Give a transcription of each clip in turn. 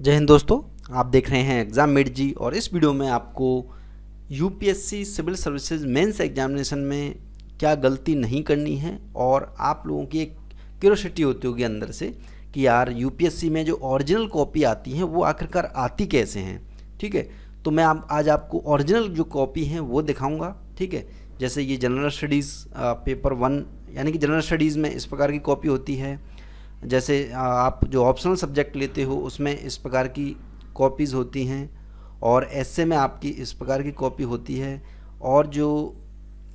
जय हिंद दोस्तों आप देख रहे हैं एग्ज़ाम मेड जी और इस वीडियो में आपको UPSC civil services mains examination में क्या गलती नहीं करनी है और आप लोगों की एक क्यूरोसिटी होती होगी अंदर से कि यार यूपीएससी में जो ओरिजिनल कॉपी आती है वो आखिरकार आती कैसे हैं ठीक है तो मैं आप आज आपको ओरिजिनल जो कॉपी है वो दिखाऊँगा ठीक है जैसे ये जनरल स्टडीज़ पेपर वन यानी कि जनरल स्टडीज़ में इस प्रकार की कॉपी होती है जैसे आप जो ऑप्शनल सब्जेक्ट लेते हो उसमें इस प्रकार की कॉपीज़ होती हैं और ऐसे में आपकी इस प्रकार की कॉपी होती है और जो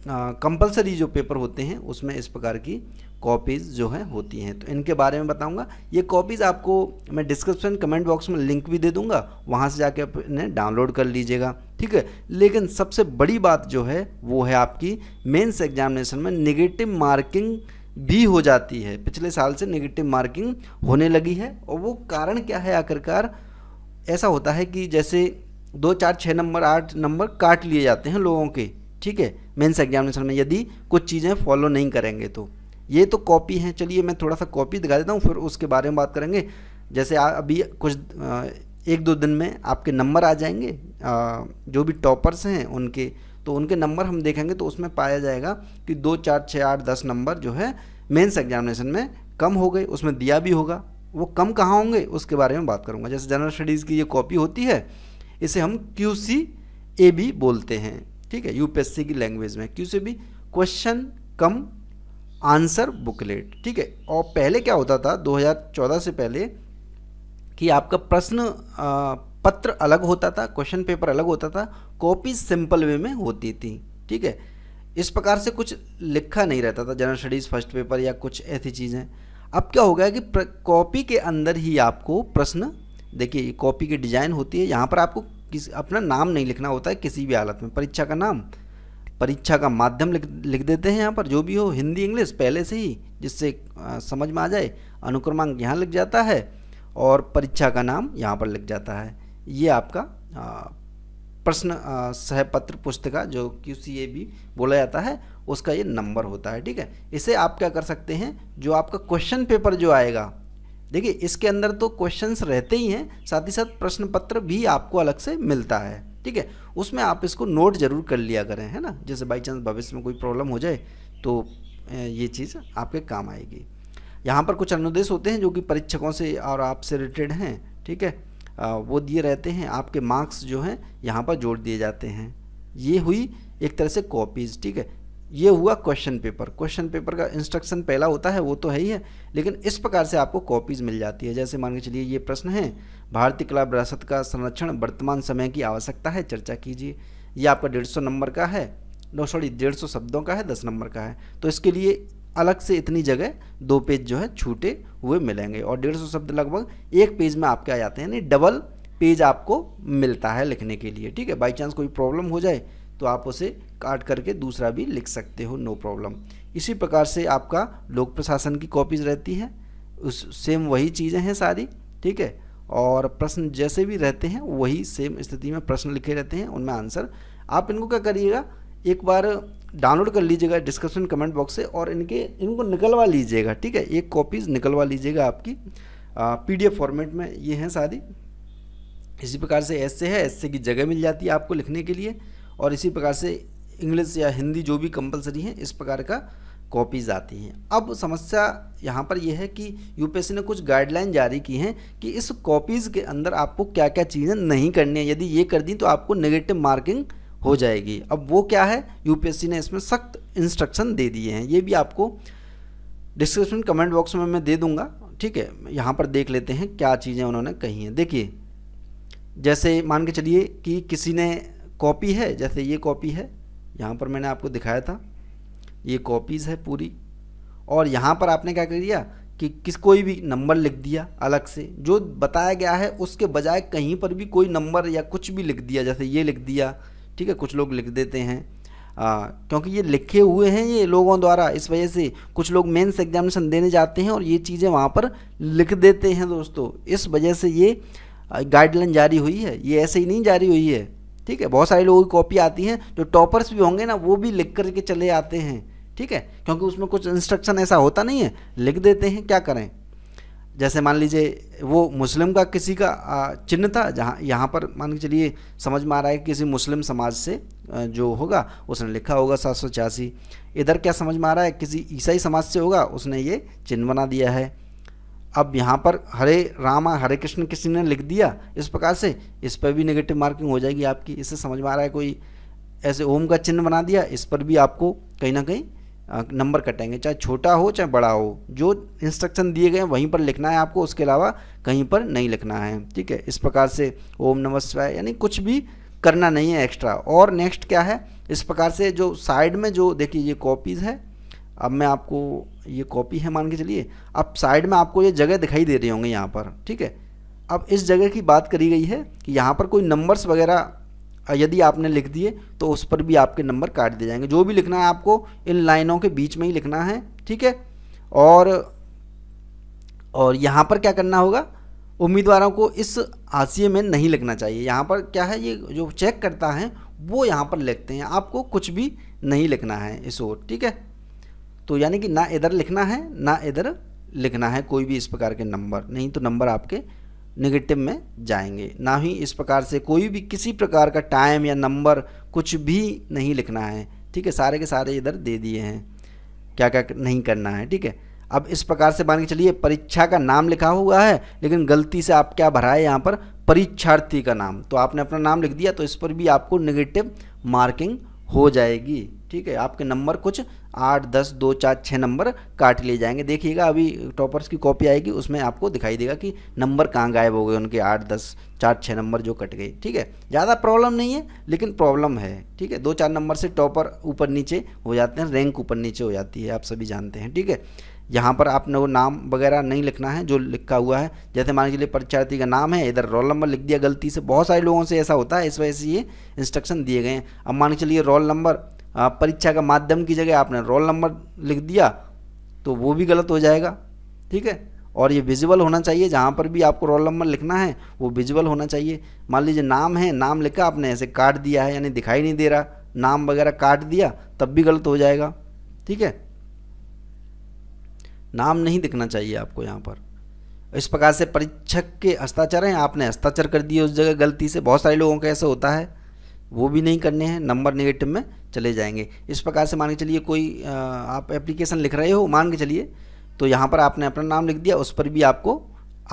कंपलसरी जो पेपर होते हैं उसमें इस प्रकार की कॉपीज़ जो है होती हैं तो इनके बारे में बताऊंगा ये कॉपीज़ आपको मैं डिस्क्रिप्शन कमेंट बॉक्स में लिंक भी दे दूंगा वहाँ से जाके आप इन्हें डाउनलोड कर लीजिएगा ठीक है लेकिन सबसे बड़ी बात जो है वो है आपकी मेंस एग्जामिनेशन में निगेटिव मार्किंग भी हो जाती है पिछले साल से नेगेटिव मार्किंग होने लगी है और वो कारण क्या है आखिरकार ऐसा होता है कि जैसे दो चार छः नंबर आठ नंबर काट लिए जाते हैं लोगों के ठीक है मेंस एग्जामिनेशन में यदि कुछ चीज़ें फॉलो नहीं करेंगे तो ये तो कॉपी है चलिए मैं थोड़ा सा कॉपी दिखा देता हूँ फिर उसके बारे में बात करेंगे जैसे आ, अभी कुछ एक दो दिन में आपके नंबर आ जाएंगे आ, जो भी टॉपर्स हैं उनके तो उनके नंबर हम देखेंगे तो उसमें पाया जाएगा कि दो चार छः आठ दस नंबर जो है मेंस एग्जामिनेशन में कम हो गए उसमें दिया भी होगा वो कम कहाँ होंगे उसके बारे में बात करूँगा जैसे जनरल स्टडीज़ की ये कॉपी होती है इसे हम क्यू सी ए बी बोलते हैं ठीक है यूपीएससी की लैंग्वेज में Q C B question cum answer booklet ठीक है और पहले क्या होता था 2014 से पहले कि आपका प्रश्न पत्र अलग होता था क्वेश्चन पेपर अलग होता था कॉपी सिंपल वे में होती थी ठीक है इस प्रकार से कुछ लिखा नहीं रहता था जनरल स्टडीज़ फर्स्ट पेपर या कुछ ऐसी चीज़ें अब क्या हो गया कि कॉपी के अंदर ही आपको प्रश्न देखिए कॉपी की डिज़ाइन होती है यहाँ पर आपको किस अपना नाम नहीं लिखना होता है किसी भी हालत में परीक्षा का नाम परीक्षा का माध्यम लिख लिख देते हैं यहाँ पर जो भी हो हिंदी इंग्लिश पहले से ही जिससे समझ में आ जाए अनुक्रमांक यहाँ लिख जाता है और परीक्षा का नाम यहाँ पर लिख जाता है ये आपका प्रश्न सह पत्र पुस्तिका जो क्यू सी ए भी बोला जाता है उसका ये नंबर होता है ठीक है इसे आप क्या कर सकते हैं जो आपका क्वेश्चन पेपर जो आएगा देखिए इसके अंदर तो क्वेश्चंस रहते ही हैं साथ ही साथ प्रश्न पत्र भी आपको अलग से मिलता है ठीक है उसमें आप इसको नोट जरूर कर लिया करें है ना जैसे बाई चांस भविष्य में कोई प्रॉब्लम हो जाए तो ये चीज़ आपके काम आएगी यहाँ पर कुछ अनुदेश होते हैं जो कि परीक्षकों से और आपसे रिलेटेड हैं ठीक है वो दिए रहते हैं आपके मार्क्स जो हैं यहाँ पर जोड़ दिए जाते हैं ये हुई एक तरह से कॉपीज़ ठीक है ये हुआ क्वेश्चन पेपर क्वेश्चन पेपर का इंस्ट्रक्शन पहला होता है वो तो है ही है लेकिन इस प्रकार से आपको कॉपीज़ मिल जाती है जैसे मान के चलिए ये प्रश्न है भारतीय कला विरासत का संरक्षण वर्तमान समय की आवश्यकता है चर्चा कीजिए ये आपका डेढ़ सौ नंबर का है नो सॉरी डेढ़ सौ शब्दों का है दस नंबर का है तो इसके लिए अलग से इतनी जगह दो पेज जो है छूटे हुए मिलेंगे और डेढ़ सौ शब्द लगभग एक पेज में आपके आ जाते हैं यानी डबल पेज आपको मिलता है लिखने के लिए ठीक है बाई चांस कोई प्रॉब्लम हो जाए तो आप उसे काट करके दूसरा भी लिख सकते हो नो प्रॉब्लम इसी प्रकार से आपका लोक प्रशासन की कॉपीज़ रहती है उस सेम वही चीज़ें हैं सारी ठीक है और प्रश्न जैसे भी रहते हैं वही सेम स्थिति में प्रश्न लिखे रहते हैं उनमें आंसर आप इनको क्या करिएगा एक बार डाउनलोड कर लीजिएगा डिस्क्रिप्शन कमेंट बॉक्स से और इनके इनको निकलवा लीजिएगा ठीक है एक कॉपीज़ निकलवा लीजिएगा आपकी पीडीएफ फॉर्मेट में ये हैं सारी इसी प्रकार से ऐसे है ऐसे की जगह मिल जाती है आपको लिखने के लिए और इसी प्रकार से इंग्लिश या हिंदी जो भी कंपलसरी है इस प्रकार का कॉपीज आती हैं अब समस्या यहाँ पर यह है कि यूपीएससी ने कुछ गाइडलाइन जारी की हैं कि इस कॉपीज़ के अंदर आपको क्या क्या चीज़ें नहीं करनी है यदि ये कर दी तो आपको नेगेटिव मार्किंग हो जाएगी अब वो क्या है यूपीएससी ने इसमें सख्त इंस्ट्रक्शन दे दिए हैं ये भी आपको डिस्क्रिप्शन कमेंट बॉक्स में मैं दे दूंगा ठीक है यहाँ पर देख लेते हैं क्या चीज़ें उन्होंने कही हैं देखिए जैसे मान के चलिए कि किसी ने कॉपी है जैसे ये कॉपी है यहाँ पर मैंने आपको दिखाया था ये कॉपीज़ है पूरी और यहाँ पर आपने क्या कर दिया कि किस कोई भी नंबर लिख दिया अलग से जो बताया गया है उसके बजाय कहीं पर भी कोई नंबर या कुछ भी लिख दिया जैसे ये लिख दिया ठीक है कुछ लोग लिख देते हैं आ, क्योंकि ये लिखे हुए हैं ये लोगों द्वारा इस वजह से कुछ लोग मेंस एग्जामिनेशन देने जाते हैं और ये चीज़ें वहाँ पर लिख देते हैं दोस्तों इस वजह से ये गाइडलाइन जारी हुई है ये ऐसे ही नहीं जारी हुई है ठीक है बहुत सारे लोगों की कॉपी आती हैं जो टॉपर्स भी होंगे ना वो भी लिख करके चले आते हैं ठीक है क्योंकि उसमें कुछ इंस्ट्रक्शन ऐसा होता नहीं है लिख देते हैं क्या करें जैसे मान लीजिए वो मुस्लिम का किसी का चिन्ह था जहाँ यहाँ पर मान के चलिए समझ में आ रहा है कि किसी मुस्लिम समाज से जो होगा उसने लिखा होगा सात सौ छियासी इधर क्या समझ में आ रहा है किसी ईसाई समाज से होगा उसने ये चिन्ह बना दिया है अब यहाँ पर हरे रामा हरे कृष्ण किसी ने लिख दिया इस प्रकार से इस पर भी नेगेटिव मार्किंग हो जाएगी आपकी इससे समझ में आ रहा है कोई ऐसे ओम का चिन्ह बना दिया इस पर भी आपको कहीं ना कहीं नंबर कटेंगे चाहे छोटा हो चाहे बड़ा हो जो इंस्ट्रक्शन दिए गए हैं वहीं पर लिखना है आपको उसके अलावा कहीं पर नहीं लिखना है ठीक है इस प्रकार से ओम नमः शिवाय यानी कुछ भी करना नहीं है एक्स्ट्रा और नेक्स्ट क्या है इस प्रकार से जो साइड में जो देखिए ये कॉपीज़ है अब मैं आपको ये कॉपी है मान के चलिए अब साइड में आपको ये जगह दिखाई दे रही होंगे यहाँ पर ठीक है अब इस जगह की बात करी गई है कि यहाँ पर कोई नंबर्स वगैरह यदि आपने लिख दिए तो उस पर भी आपके नंबर काट दिए जाएंगे जो भी लिखना है आपको इन लाइनों के बीच में ही लिखना है ठीक है और और यहाँ पर क्या करना होगा उम्मीदवारों को इस हाशिए में नहीं लिखना चाहिए यहाँ पर क्या है ये जो चेक करता है वो यहाँ पर लिखते हैं आपको कुछ भी नहीं लिखना है इस ओर ठीक है तो यानी कि ना इधर लिखना है ना इधर लिखना है कोई भी इस प्रकार के नंबर नहीं तो नंबर आपके नेगेटिव में जाएंगे ना ही इस प्रकार से कोई भी किसी प्रकार का टाइम या नंबर कुछ भी नहीं लिखना है ठीक है सारे के सारे इधर दे दिए हैं क्या क्या नहीं करना है ठीक है अब इस प्रकार से मान के चलिए परीक्षा का नाम लिखा हुआ है लेकिन गलती से आप क्या भरा है यहाँ पर परीक्षार्थी का नाम तो आपने अपना नाम लिख दिया तो इस पर भी आपको नेगेटिव मार्किंग हो जाएगी ठीक है आपके नंबर कुछ आठ दस दो चार छः नंबर काट लिए जाएंगे देखिएगा अभी टॉपर्स की कॉपी आएगी उसमें आपको दिखाई देगा कि नंबर कहाँ गायब हो गए उनके आठ दस चार छः नंबर जो कट गए ठीक है ज़्यादा प्रॉब्लम नहीं है लेकिन प्रॉब्लम है ठीक है दो चार नंबर से टॉपर ऊपर नीचे हो जाते हैं रैंक ऊपर नीचे हो जाती है आप सभी जानते हैं ठीक है यहाँ पर आपने वो नाम वगैरह नहीं लिखना है जो लिखा हुआ है जैसे मान लीजिए परीक्षार्थी का नाम है इधर रोल नंबर लिख दिया गलती से बहुत सारे लोगों से ऐसा होता है इस वजह से ये इंस्ट्रक्शन दिए गए हैं अब मान के चलिए रोल नंबर परीक्षा का माध्यम की जगह आपने रोल नंबर लिख दिया तो वो भी गलत हो जाएगा ठीक है और ये विजुअल होना चाहिए जहाँ पर भी आपको रोल नंबर लिखना है वो विजुअल होना चाहिए मान लीजिए नाम है नाम लिखा आपने ऐसे काट दिया है यानी दिखाई नहीं दे रहा नाम वगैरह काट दिया तब भी गलत हो जाएगा ठीक है नाम नहीं दिखना चाहिए आपको यहाँ पर इस प्रकार से परीक्षक के हस्ताक्षर हैं आपने हस्ताक्षर कर दिए उस जगह गलती से बहुत सारे लोगों का ऐसा होता है वो भी नहीं करने हैं नंबर नेगेटिव में चले जाएंगे इस प्रकार से मान के चलिए कोई आप एप्लीकेशन लिख रहे हो मान के चलिए तो यहाँ पर आपने अपना नाम लिख दिया उस पर भी आपको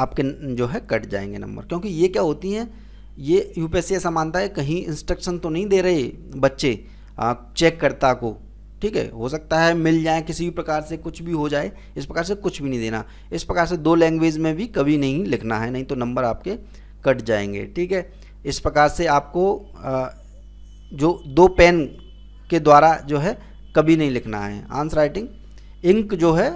आपके जो है कट जाएंगे नंबर क्योंकि ये क्या होती हैं ये यू पी ऐसा मानता है कहीं इंस्ट्रक्शन तो नहीं दे रहे बच्चे आ, चेक करता को ठीक है हो सकता है मिल जाए किसी भी प्रकार से कुछ भी हो जाए इस प्रकार से कुछ भी नहीं देना इस प्रकार से दो लैंग्वेज में भी कभी नहीं लिखना है नहीं तो नंबर आपके कट जाएंगे ठीक है इस प्रकार से आपको आ, जो दो पेन के द्वारा जो है कभी नहीं लिखना है आंसर राइटिंग इंक जो है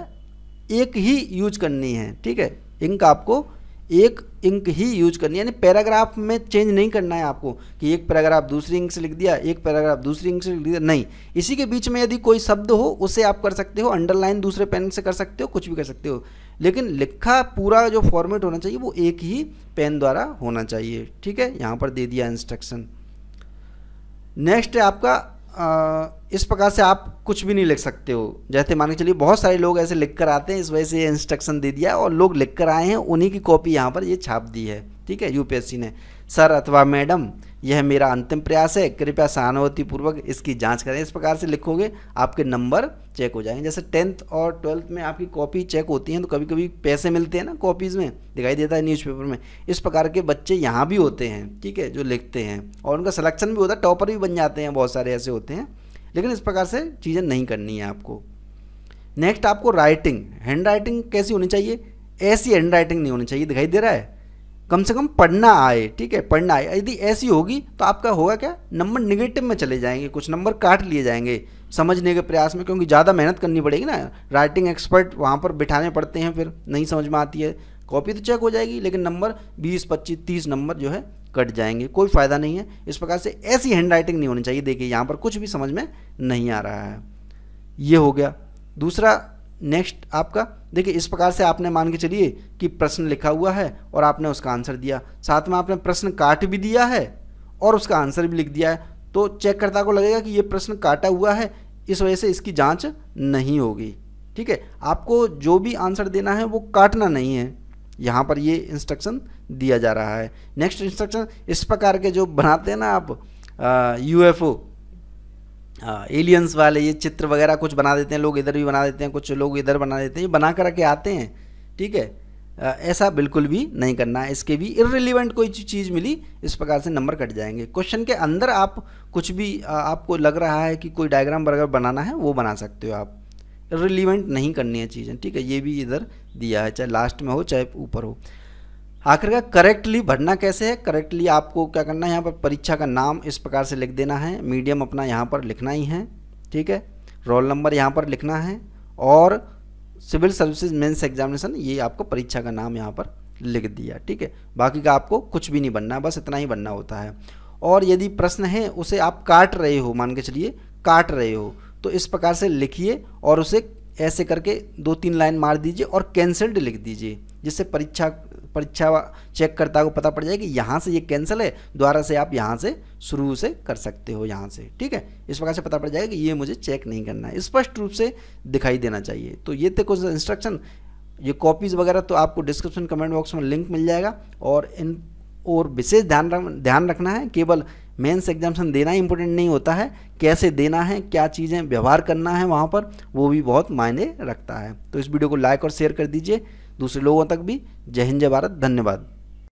एक ही यूज करनी है ठीक है इंक आपको एक इंक ही यूज करनी है यानी पैराग्राफ में चेंज नहीं करना है आपको कि एक पैराग्राफ दूसरी इंक से लिख दिया एक पैराग्राफ दूसरी इंक से लिख दिया नहीं इसी के बीच में यदि कोई शब्द हो उसे आप कर सकते हो अंडरलाइन दूसरे पेन से कर सकते हो कुछ भी कर सकते हो लेकिन लिखा पूरा जो फॉर्मेट होना चाहिए वो एक ही पेन द्वारा होना चाहिए ठीक है यहाँ पर दे दिया इंस्ट्रक्शन नेक्स्ट है आपका आ, इस प्रकार से आप कुछ भी नहीं लिख सकते हो जैसे मान के चलिए बहुत सारे लोग ऐसे लिख कर आते हैं इस वजह से ये इंस्ट्रक्शन दे दिया और लोग लिख कर आए हैं उन्हीं की कॉपी यहाँ पर ये छाप दी है ठीक है यूपीएससी ने सर अथवा मैडम यह मेरा अंतिम प्रयास है कृपया सहानुभूतिपूर्वक इसकी जांच करें इस प्रकार से लिखोगे आपके नंबर चेक हो जाएंगे जैसे टेंथ और ट्वेल्थ में आपकी कॉपी चेक होती है तो कभी कभी पैसे मिलते हैं ना कॉपीज़ में दिखाई देता है न्यूज़पेपर में इस प्रकार के बच्चे यहाँ भी होते हैं ठीक है जो लिखते हैं और उनका सलेक्शन भी होता है टॉपर भी बन जाते हैं बहुत सारे ऐसे होते हैं लेकिन इस प्रकार से चीज़ें नहीं करनी है आपको नेक्स्ट आपको राइटिंग हैंड राइटिंग कैसी होनी चाहिए ऐसी हैंड राइटिंग नहीं होनी चाहिए दिखाई दे रहा है कम से कम पढ़ना आए ठीक है पढ़ना आए यदि ऐसी होगी तो आपका होगा क्या नंबर निगेटिव में चले जाएंगे कुछ नंबर काट लिए जाएंगे समझने के प्रयास में क्योंकि ज़्यादा मेहनत करनी पड़ेगी ना राइटिंग एक्सपर्ट वहाँ पर बिठाने पड़ते हैं फिर नहीं समझ में आती है कॉपी तो चेक हो जाएगी लेकिन नंबर 20, 25, 30 नंबर जो है कट जाएंगे कोई फ़ायदा नहीं है इस प्रकार से ऐसी हैंड राइटिंग नहीं होनी चाहिए देखिए यहाँ पर कुछ भी समझ में नहीं आ रहा है ये हो गया दूसरा नेक्स्ट आपका देखिए इस प्रकार से आपने मान के चलिए कि प्रश्न लिखा हुआ है और आपने उसका आंसर दिया साथ में आपने प्रश्न काट भी दिया है और उसका आंसर भी लिख दिया है तो चेककर्ता को लगेगा कि ये प्रश्न काटा हुआ है इस वजह से इसकी जांच नहीं होगी ठीक है आपको जो भी आंसर देना है वो काटना नहीं है यहाँ पर ये इंस्ट्रक्शन दिया जा रहा है नेक्स्ट इंस्ट्रक्शन इस प्रकार के जो बनाते हैं ना आप यू एफ ओ एलियंस वाले ये चित्र वगैरह कुछ बना देते हैं लोग इधर भी बना देते हैं कुछ लोग इधर बना देते हैं ये बना कर के आते हैं ठीक है ऐसा बिल्कुल भी नहीं करना है इसके भी इरेलीवेंट कोई चीज़ मिली इस प्रकार से नंबर कट जाएंगे क्वेश्चन के अंदर आप कुछ भी आ, आपको लग रहा है कि कोई डायग्राम वगैरह बनाना है वो बना सकते हो आप रिलीवेंट नहीं करनी है चीज़ें ठीक है ये भी इधर दिया है चाहे लास्ट में हो चाहे ऊपर हो आखिर का करेक्टली भरना कैसे है करेक्टली आपको क्या करना है यहाँ पर परीक्षा का नाम इस प्रकार से लिख देना है मीडियम अपना यहाँ पर लिखना ही है ठीक है रोल नंबर यहाँ पर लिखना है और सिविल सर्विसेज मेंस एग्जामिनेशन ये आपको परीक्षा का नाम यहाँ पर लिख दिया ठीक है बाकी का आपको कुछ भी नहीं बनना बस इतना ही बनना होता है और यदि प्रश्न है उसे आप काट रहे हो मान के चलिए काट रहे हो तो इस प्रकार से लिखिए और उसे ऐसे करके दो तीन लाइन मार दीजिए और कैंसल्ड लिख दीजिए जिससे परीक्षा परीक्षा चेककर्ता को पता पड़ जाए कि यहाँ से ये कैंसिल है दोबारा से आप यहाँ से शुरू से कर सकते हो यहाँ से ठीक है इस प्रकार से पता पड़ जाएगा कि ये मुझे चेक नहीं करना है स्पष्ट रूप से दिखाई देना चाहिए तो ये थे कुछ इंस्ट्रक्शन ये कॉपीज़ वगैरह तो आपको डिस्क्रिप्शन कमेंट बॉक्स में लिंक मिल जाएगा और इन और विशेष ध्यान रख, ध्यान रखना है केवल मेंस एग्जामेशन देना ही इंपॉर्टेंट नहीं होता है कैसे देना है क्या चीज़ें व्यवहार करना है वहाँ पर वो भी बहुत मायने रखता है तो इस वीडियो को लाइक और शेयर कर दीजिए दूसरे लोगों तक भी जय हिंद जय भारत धन्यवाद